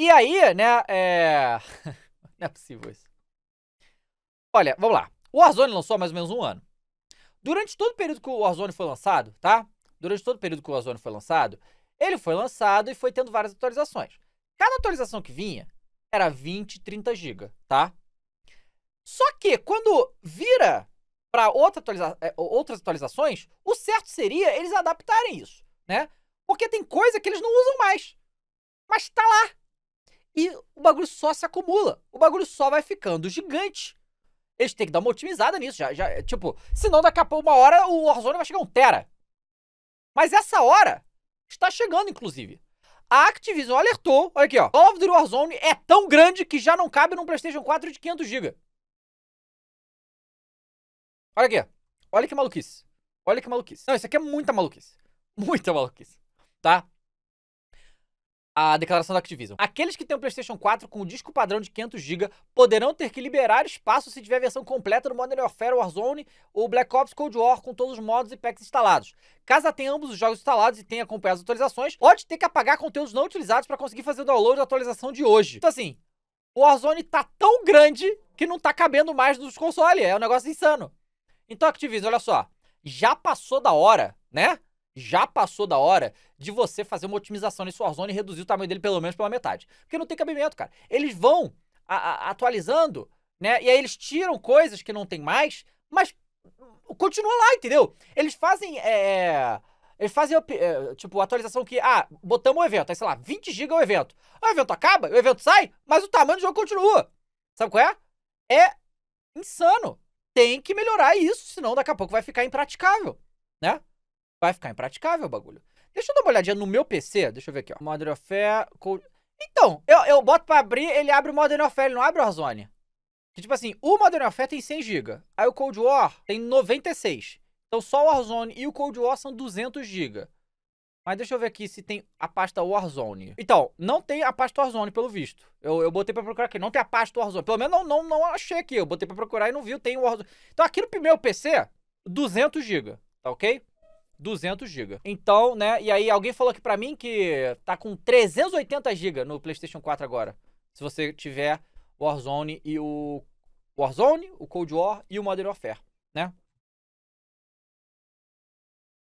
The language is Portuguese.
E aí, né, é... Não é possível isso. Olha, vamos lá. O Warzone lançou há mais ou menos um ano. Durante todo o período que o Warzone foi lançado, tá? Durante todo o período que o Warzone foi lançado, ele foi lançado e foi tendo várias atualizações. Cada atualização que vinha era 20, 30 GB, tá? Só que quando vira para outra atualiza é, outras atualizações, o certo seria eles adaptarem isso, né? Porque tem coisa que eles não usam mais. Mas tá lá, e o bagulho só se acumula. O bagulho só vai ficando gigante. Eles têm que dar uma otimizada nisso. Já, já, tipo, senão daqui a pouco, uma hora, o Warzone vai chegar um tera. Mas essa hora está chegando, inclusive. A Activision alertou, olha aqui, ó. Call of Duty Warzone é tão grande que já não cabe num PlayStation 4 de 500 GB. Olha aqui, olha que maluquice. Olha que maluquice. Não, isso aqui é muita maluquice. Muita maluquice, tá? a declaração da Activision. Aqueles que têm um PlayStation 4 com o disco padrão de 500GB poderão ter que liberar espaço se tiver a versão completa do Modern Warfare Warzone ou Black Ops Cold War com todos os modos e packs instalados. Caso tenha ambos os jogos instalados e tenha acompanhado as atualizações, pode ter que apagar conteúdos não utilizados para conseguir fazer o download da atualização de hoje. Então assim, o Warzone tá tão grande que não tá cabendo mais nos consoles, é um negócio insano. Então Activision, olha só, já passou da hora, né? já passou da hora de você fazer uma otimização nesse Warzone e reduzir o tamanho dele pelo menos pela metade. Porque não tem cabimento, cara. Eles vão a, a, atualizando, né? E aí eles tiram coisas que não tem mais, mas continua lá, entendeu? Eles fazem. É... Eles fazem, é, tipo, atualização que, ah, botamos o evento, aí sei lá, 20 GB é o evento. O evento acaba, o evento sai, mas o tamanho do jogo continua. Sabe qual é? É insano. Tem que melhorar isso, senão daqui a pouco vai ficar impraticável, né? Vai ficar impraticável o bagulho. Deixa eu dar uma olhadinha no meu PC. Deixa eu ver aqui, ó. Modern Warfare... Cold... Então, eu, eu boto pra abrir, ele abre o Modern Warfare, ele não abre o Warzone. Que, tipo assim, o Modern Warfare tem 100 GB. Aí o Cold War tem 96. Então só o Warzone e o Cold War são 200 GB. Mas deixa eu ver aqui se tem a pasta Warzone. Então, não tem a pasta Warzone, pelo visto. Eu, eu botei pra procurar aqui. Não tem a pasta Warzone. Pelo menos não, não, não achei aqui. Eu botei pra procurar e não vi. Tem o Warzone. Então aqui no meu PC, 200 GB. Tá ok? 200 GB. Então, né? E aí alguém falou aqui para mim que tá com 380 GB no PlayStation 4 agora. Se você tiver Warzone e o Warzone, o Cold War e o Modern Warfare, né?